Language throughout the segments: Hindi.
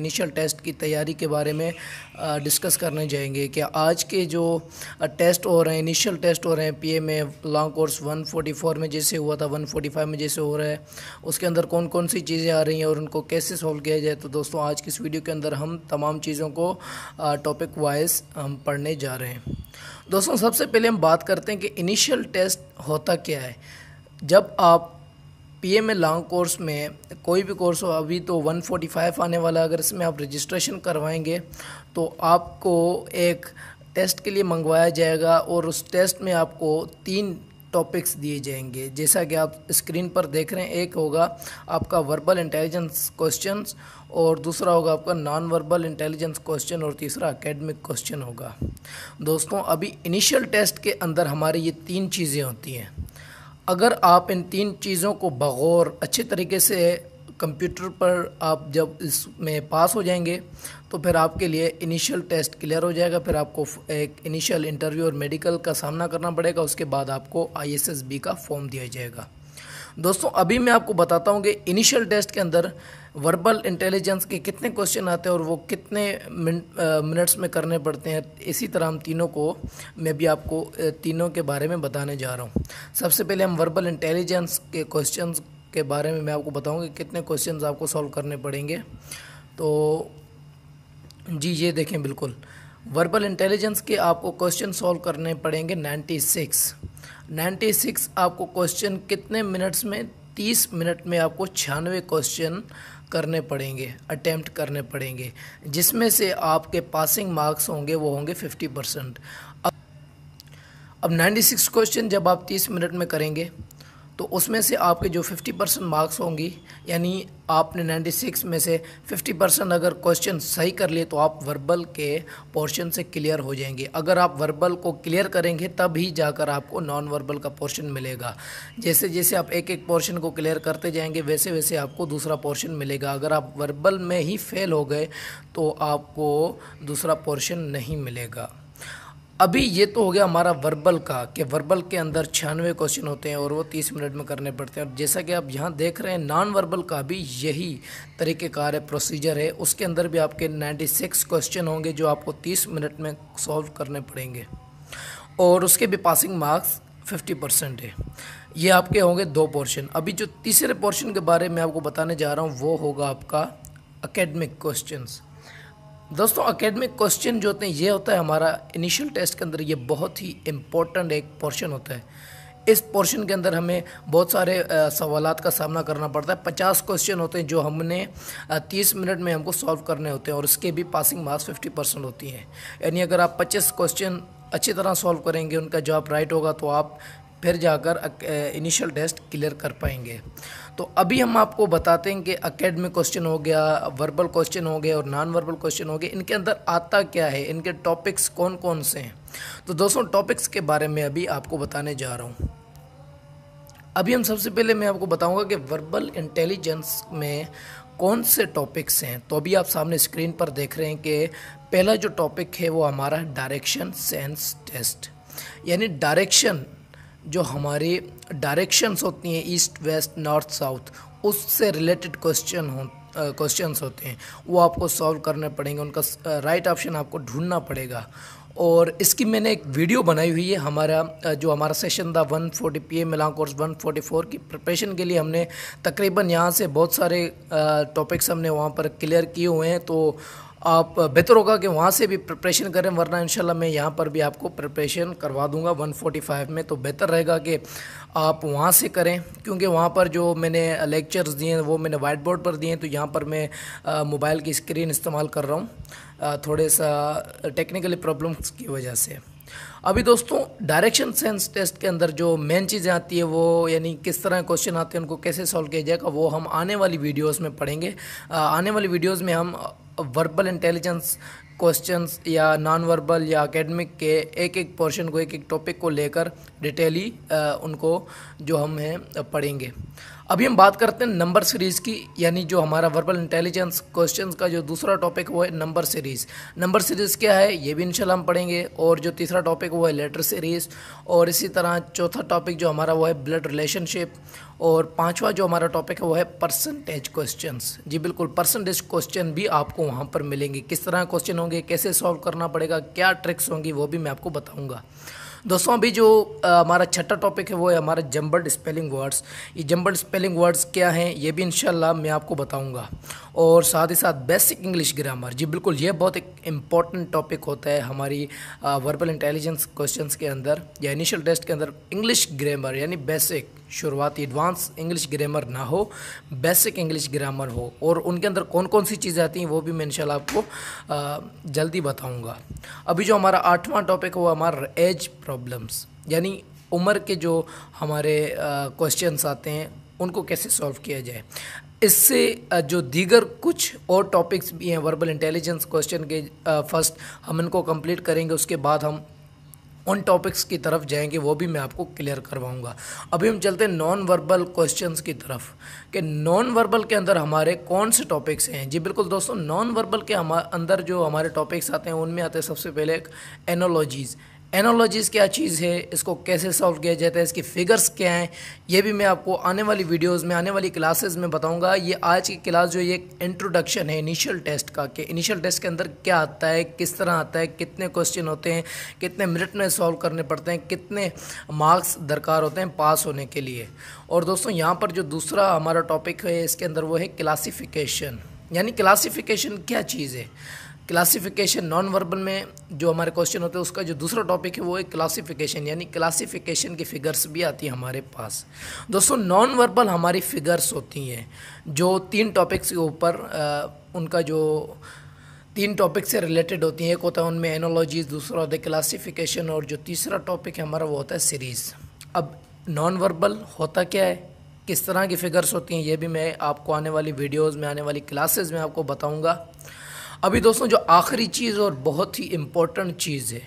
इनिशियल टेस्ट की तैयारी के बारे में डिस्कस करने जाएंगे कि आज के जो टेस्ट हो रहे हैं इनिशियल टेस्ट हो रहे हैं पीए में लॉन्ग कोर्स 144 में जैसे हुआ था 145 में जैसे हो रहा है उसके अंदर कौन कौन सी चीज़ें आ रही हैं और उनको कैसे सॉल्व किया जाए तो दोस्तों आज की इस वीडियो के अंदर हम तमाम चीज़ों को टॉपिक वाइज हम पढ़ने जा रहे हैं दोस्तों सबसे पहले हम बात करते हैं कि इनिशियल टेस्ट होता क्या है जब आप पी में लॉन्ग कोर्स में कोई भी कोर्स हो अभी तो 145 आने वाला अगर इसमें आप रजिस्ट्रेशन करवाएंगे तो आपको एक टेस्ट के लिए मंगवाया जाएगा और उस टेस्ट में आपको तीन टॉपिक्स दिए जाएंगे जैसा कि आप स्क्रीन पर देख रहे हैं एक होगा आपका वर्बल इंटेलिजेंस क्वेश्चन और दूसरा होगा आपका नॉन वर्बल इंटेलिजेंस क्वेश्चन और तीसरा एकेडमिक क्वेश्चन होगा दोस्तों अभी इनिशियल टेस्ट के अंदर हमारी ये तीन चीज़ें होती हैं अगर आप इन तीन चीज़ों को बगौर अच्छे तरीके से कंप्यूटर पर आप जब इसमें पास हो जाएंगे तो फिर आपके लिए इनिशियल टेस्ट क्लियर हो जाएगा फिर आपको एक इनिशियल इंटरव्यू और मेडिकल का सामना करना पड़ेगा उसके बाद आपको आईएसएसबी का फॉर्म दिया जाएगा दोस्तों अभी मैं आपको बताता हूँ कि इनिशियल टेस्ट के अंदर वर्बल इंटेलिजेंस के कितने क्वेश्चन आते हैं और वो कितने मिनट्स में करने पड़ते हैं इसी तरह हम तीनों को मैं भी आपको तीनों के बारे में बताने जा रहा हूँ सबसे पहले हम वर्बल इंटेलिजेंस के क्वेश्चन के बारे में मैं आपको बताऊँगा कि कितने क्वेश्चन आपको सॉल्व करने पड़ेंगे तो जी ये देखें बिल्कुल वर्बल इंटेलिजेंस के आपको क्वेश्चन सॉल्व करने पड़ेंगे 96 96 आपको क्वेश्चन कितने मिनट्स में 30 मिनट में आपको छियानवे क्वेश्चन करने पड़ेंगे अटैम्प्ट करने पड़ेंगे जिसमें से आपके पासिंग मार्क्स होंगे वो होंगे फिफ्टी परसेंट अब नाइन्टी सिक्स क्वेश्चन जब आप तीस मिनट में करेंगे तो उसमें से आपके जो 50 परसेंट मार्क्स होंगी यानी आपने 96 में से 50 परसेंट अगर क्वेश्चन सही कर लिए तो आप वर्बल के पोर्शन से क्लियर हो जाएंगे अगर आप वर्बल को क्लियर करेंगे तब ही जाकर आपको नॉन वर्बल का पोर्शन मिलेगा जैसे जैसे आप एक एक पोर्शन को क्लियर करते जाएंगे वैसे वैसे आपको दूसरा पोर्शन मिलेगा अगर आप वर्बल में ही फेल हो गए तो आपको दूसरा पोर्शन नहीं मिलेगा अभी ये तो हो गया हमारा वर्बल का कि वर्बल के अंदर छियानवे क्वेश्चन होते हैं और वो तीस मिनट में करने पड़ते हैं और जैसा कि आप यहाँ देख रहे हैं नॉन वर्बल का भी यही तरीक़ेकार है प्रोसीजर है उसके अंदर भी आपके नाइन्टी सिक्स क्वेश्चन होंगे जो आपको तीस मिनट में सॉल्व करने पड़ेंगे और उसके भी पासिंग मार्क्स फिफ्टी परसेंट है ये आपके होंगे दो पोर्शन अभी जो तीसरे पोर्शन के बारे में आपको बताने जा रहा हूँ वो होगा आपका अकेडमिक क्वेश्चंस दोस्तों अकेडमिक क्वेश्चन जो होते हैं ये होता है हमारा इनिशियल टेस्ट के अंदर ये बहुत ही इम्पोर्टेंट एक पोर्शन होता है इस पोर्शन के अंदर हमें बहुत सारे सवाल का सामना करना पड़ता है पचास क्वेश्चन होते हैं जो हमने तीस मिनट में हमको सॉल्व करने होते हैं और उसके भी पासिंग मार्क्स फिफ्टी परसेंट होती हैं यानी अगर आप पच्चीस क्वेश्चन अच्छी तरह सॉल्व करेंगे उनका जवाब राइट होगा तो आप फिर जाकर इनिशियल टेस्ट क्लियर कर पाएंगे तो अभी हम आपको बताते हैं कि अकेडमिक क्वेश्चन हो गया वर्बल क्वेश्चन हो गए और नॉन वर्बल क्वेश्चन हो गए इनके अंदर आता क्या है इनके टॉपिक्स कौन कौन से हैं तो दोस्तों टॉपिक्स के बारे में अभी आपको बताने जा रहा हूँ अभी हम सबसे पहले मैं आपको बताऊंगा कि वर्बल इंटेलिजेंस में कौन से टॉपिक्स हैं तो अभी आप सामने स्क्रीन पर देख रहे हैं कि पहला जो टॉपिक है वो हमारा डायरेक्शन सेंस टेस्ट यानी डायरेक्शन जो हमारे डायरेक्शंस होती हैं ईस्ट वेस्ट नॉर्थ साउथ उससे रिलेटेड क्वेश्चन हो क्वेश्चंस होते हैं वो आपको सॉल्व करने पड़ेंगे उनका राइट ऑप्शन आपको ढूंढना पड़ेगा और इसकी मैंने एक वीडियो बनाई हुई है हमारा जो हमारा सेशन था 140 फोर्टी पी एम कोर्स 144 की प्रिपरेशन के लिए हमने तकरीबन यहाँ से बहुत सारे टॉपिक्स हमने वहाँ पर क्लियर किए हुए हैं तो आप बेहतर होगा कि वहाँ से भी प्रिपरेशन करें वरना इन मैं यहाँ पर भी आपको प्रिपरेशन करवा दूँगा 145 में तो बेहतर रहेगा कि आप वहाँ से करें क्योंकि वहाँ पर जो मैंने लेक्चर्स दिए हैं वो मैंने वाइट बोर्ड पर दिए हैं तो यहाँ पर मैं मोबाइल की स्क्रीन इस्तेमाल कर रहा हूँ थोड़े सा टेक्निकली प्रॉब्लम्स की वजह से अभी दोस्तों डायरेक्शन सेंस टेस्ट के अंदर जो मेन चीज़ें आती है वो यानी किस तरह क्वेश्चन आते हैं उनको कैसे सॉल्व किया जाएगा वो हम आने वाली वीडियोस में पढ़ेंगे आने वाली वीडियोस में हम वर्बल इंटेलिजेंस क्वेश्चंस या नॉन वर्बल या एकेडमिक के एक एक पोर्शन को एक एक टॉपिक को लेकर डिटेली उनको जो हम हैं पढ़ेंगे अभी हम बात करते हैं नंबर सीरीज़ की यानी जो हमारा वर्बल इंटेलिजेंस क्वेश्चंस का जो दूसरा टॉपिक वो है नंबर सीरीज़ नंबर सीरीज़ क्या है ये भी इंशाल्लाह हम पढ़ेंगे और जो तीसरा टॉपिक वो है लेटर सीरीज़ और इसी तरह चौथा टॉपिक जो हमारा वो है ब्लड रिलेशनशिप और पाँचवा जो हमारा टॉपिक है वो है परसेंटेज क्वेश्चन जी बिल्कुल परसेंटेज क्वेश्चन भी आपको वहाँ पर मिलेंगे किस तरह क्वेश्चन होंगे कैसे सॉल्व करना पड़ेगा क्या ट्रिक्स होंगी वो भी मैं आपको बताऊँगा दोस्तों अभी जो हमारा छठा टॉपिक है वो है हमारा जम्बल्ड स्पेलिंग वर्ड्स ये जम्बल्ड स्पेलिंग वर्ड्स क्या हैं ये भी इनशाला मैं आपको बताऊंगा और साथ ही साथ बेसिक इंग्लिश ग्रामर जी बिल्कुल ये बहुत एक इम्पॉर्टेंट टॉपिक होता है हमारी वर्बल इंटेलिजेंस क्वेश्चन के अंदर या इनिशियल टेस्ट के अंदर इंग्लिश ग्रामर यानी बेसिक शुरुआती एडवांस इंग्लिश ग्रामर ना हो बेसिक इंग्लिश ग्रामर हो और उनके अंदर कौन कौन सी चीज़ें आती हैं वो भी मैं इंशाल्लाह आपको जल्दी बताऊंगा अभी जो हमारा आठवां टॉपिक है वो हमारा एज प्रॉब्लम्स यानी उम्र के जो हमारे क्वेश्चंस आते हैं उनको कैसे सॉल्व किया जाए इससे जो दीगर कुछ और टॉपिक्स भी हैं वर्बल इंटेलिजेंस क्वेश्चन के फर्स्ट हम इनको कंप्लीट करेंगे उसके बाद हम उन टॉपिक्स की तरफ जाएंगे वो भी मैं आपको क्लियर करवाऊंगा अभी हम चलते हैं नॉन वर्बल क्वेश्चंस की तरफ कि नॉन वर्बल के अंदर हमारे कौन से टॉपिक्स हैं जी बिल्कुल दोस्तों नॉन वर्बल के अंदर जो हमारे टॉपिक्स आते हैं उनमें आते हैं सबसे पहले एनोलॉजीज़ एनोलॉजीज़ क्या चीज़ है इसको कैसे सॉल्व किया जाता है इसकी फिगर्स क्या हैं ये भी मैं आपको आने वाली वीडियोस में आने वाली क्लासेस में बताऊंगा ये आज की क्लास जो ये इंट्रोडक्शन है इनिशियल टेस्ट का कि इनिशियल टेस्ट के अंदर क्या आता है किस तरह आता है कितने क्वेश्चन होते हैं कितने मिनट में सॉल्व करने पड़ते हैं कितने मार्क्स दरकार होते हैं पास होने के लिए और दोस्तों यहाँ पर जो दूसरा हमारा टॉपिक है इसके अंदर वो है क्लासीफिकेशन यानी क्लासीफिकेशन क्या चीज़ है क्लासिफिकेशन नॉन वर्बल में जो हमारे क्वेश्चन होते हैं उसका जो दूसरा टॉपिक है वो है क्लासिफिकेशन यानी क्लासिफिकेशन की फिगर्स भी आती है हमारे पास दोस्तों नॉन वर्बल हमारी फिगर्स होती हैं जो तीन टॉपिक्स के ऊपर उनका जो तीन टॉपिक से रिलेटेड होती हैं एक होता है उनमें एनोलॉजीज दूसरा होता है क्लासीफिकेशन और जो तीसरा टॉपिक है हमारा वो होता है सीरीज़ अब नॉन वर्बल होता क्या है किस तरह की फ़िगर्स होती हैं ये भी मैं आपको आने वाली वीडियोज़ में आने वाली क्लासेस में आपको बताऊँगा अभी दोस्तों जो आखिरी चीज़ और बहुत ही इम्पोर्टेंट चीज़ है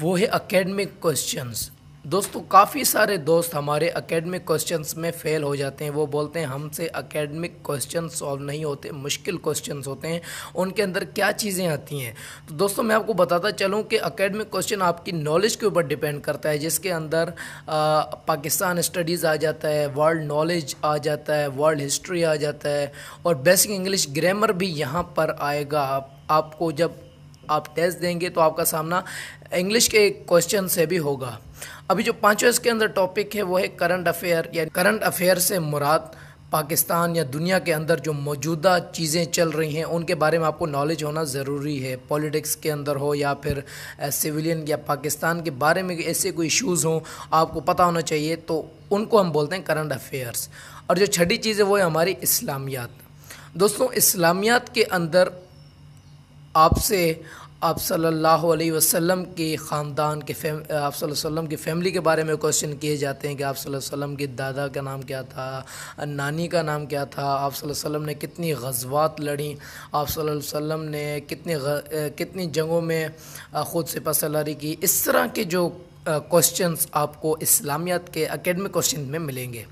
वो है अकेडमिक क्वेश्चंस दोस्तों काफ़ी सारे दोस्त हमारे अकेडमिक क्वेश्चंस में फ़ेल हो जाते हैं वो बोलते हैं हमसे अकेडमिक क्वेश्चन सॉल्व नहीं होते मुश्किल क्वेश्चंस होते हैं उनके अंदर क्या चीज़ें आती हैं तो दोस्तों मैं आपको बताता चलूँ कि अकेडमिक क्वेश्चन आपकी नॉलेज के ऊपर डिपेंड करता है जिसके अंदर पाकिस्तान स्टडीज़ आ जाता है वर्ल्ड नॉलेज आ जाता है वर्ल्ड हिस्ट्री आ जाता है और बेसिक इंग्लिश ग्रामर भी यहाँ पर आएगा आप, आपको जब आप टेस्ट देंगे तो आपका सामना इंग्लिश के क्वेश्चन से भी होगा अभी जो पाँचों इसके अंदर टॉपिक है वो है करंट अफेयर या करंट अफेयर से मुराद पाकिस्तान या दुनिया के अंदर जो मौजूदा चीज़ें चल रही हैं उनके बारे में आपको नॉलेज होना ज़रूरी है पॉलिटिक्स के अंदर हो या फिर सिविलियन या पाकिस्तान के बारे में ऐसे कोई इश्यूज़ हों आपको पता होना चाहिए तो उनको हम बोलते हैं करंट अफेयर्स और जो छठी चीज़ है वो है हमारी इस्लामियात दोस्तों इस्लामियात के अंदर आपसे आप सल्लल्लाहु अलैहि वसल्लम के ख़ानदान के फैम आप वसल्लम की फ़ैमिली के बारे में क्वेश्चन किए जाते हैं कि आप वसल्लम के दादा का नाम क्या था नानी का नाम क्या था आप वसल्लम ने कितनी गजवात लड़ी आप वसल्लम ने कितने कितनी जंगों में ख़ुद सिपा सलारी की इस तरह के जो क्वेश्चंस आपको इस्लामियत के अकेडमिक क्वेश्चन में मिलेंगे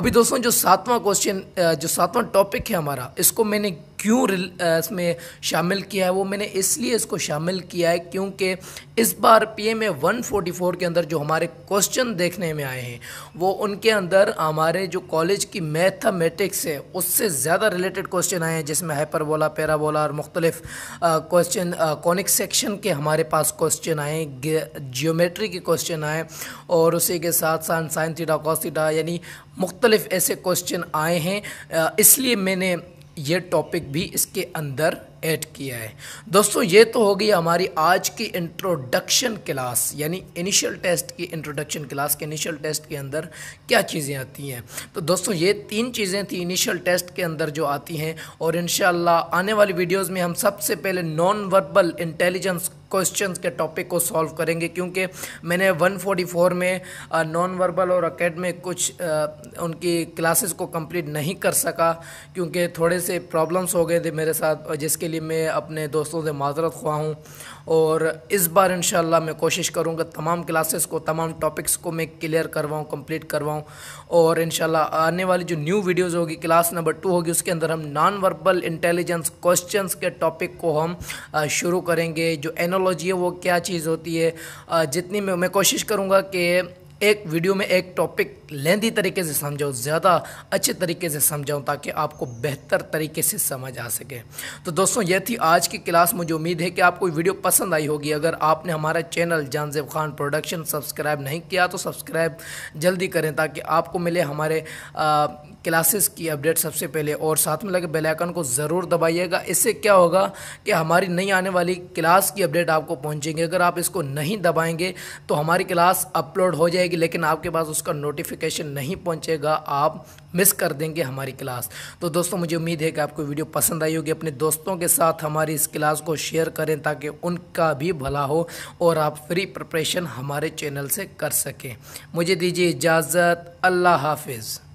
अभी दोस्तों जो सातवां क्वेश्चन जो सातवां टॉपिक है हमारा इसको मैंने क्यों इसमें शामिल किया है वो मैंने इसलिए इसको शामिल किया है क्योंकि इस बार P M A one forty four के अंदर जो हमारे क्वेश्चन देखने में आए हैं वो उनके अंदर हमारे जो कॉलेज की मैथमेटिक्स है उससे ज़्यादा रिलेटेड क्वेश्चन आए हैं जिसमें हाइपरबोला पैराबोला और मुख्तलिफ क्वेश्चन कॉनिक सेक्शन के हमारे पास क्वेश्चन आए जियोमेट्री के क्वेश्चन आए और उसी के साथ साथ साइंथीटा थीटा यानी मुख्तलिफ ऐसे क्वेश्चन आए हैं इसलिए मैंने ये टॉपिक भी इसके अंदर ऐड किया है दोस्तों ये तो हो गई हमारी आज की इंट्रोडक्शन क्लास यानी इनिशियल टेस्ट की इंट्रोडक्शन क्लास के इनिशियल टेस्ट के अंदर क्या चीज़ें आती हैं तो दोस्तों ये तीन चीज़ें थी इनिशियल टेस्ट के अंदर जो आती हैं और इन आने वाली वीडियोज़ में हम सबसे पहले नॉन वर्बल इंटेलिजेंस क्वेश्चन के टॉपिक को सॉल्व करेंगे क्योंकि मैंने 144 में नॉन वर्बल और अकेडमिक कुछ आ, उनकी क्लासेस को कंप्लीट नहीं कर सका क्योंकि थोड़े से प्रॉब्लम्स हो गए थे मेरे साथ जिसके के लिए मैं अपने दोस्तों से माजरत खुआ हूँ और इस बार इन मैं कोशिश करूँगा तमाम क्लासेस को तमाम टॉपिक्स को मैं क्लियर करवाऊँ कंप्लीट करवाऊँ और इन आने वाली जो न्यू वीडियोज़ होगी क्लास नंबर टू होगी उसके अंदर हम नॉन वर्बल इंटेलिजेंस क्वेश्चंस के टॉपिक को हम शुरू करेंगे जो एनोलॉजी है वो क्या चीज़ होती है जितनी मैं मैं कोशिश करूँगा कि एक वीडियो में एक टॉपिक लेंदी तरीके से समझाऊँ ज़्यादा अच्छे तरीके से समझाऊँ ताकि आपको बेहतर तरीके से समझ आ सके तो दोस्तों यह थी आज की क्लास मुझे उम्मीद है कि आपको वीडियो पसंद आई होगी अगर आपने हमारा channel Jahanzeb Khan production subscribe नहीं किया तो सब्सक्राइब जल्दी करें ताकि आपको मिले हमारे आ, क्लासेस की अपडेट सबसे पहले और साथ में लगे बेल आइकन को ज़रूर दबाइएगा इससे क्या होगा कि हमारी नई आने वाली क्लास की अपडेट आपको पहुंचेंगे अगर आप इसको नहीं दबाएंगे तो हमारी क्लास अपलोड हो जाएगी लेकिन आपके पास उसका नोटिफिकेशन नहीं पहुंचेगा आप मिस कर देंगे हमारी क्लास तो दोस्तों मुझे उम्मीद है कि आपको वीडियो पसंद आई होगी अपने दोस्तों के साथ हमारी इस क्लास को शेयर करें ताकि उनका भी भला हो और आप फ्री प्रिपरेशन हमारे चैनल से कर सकें मुझे दीजिए इजाज़त अल्लाह हाफिज़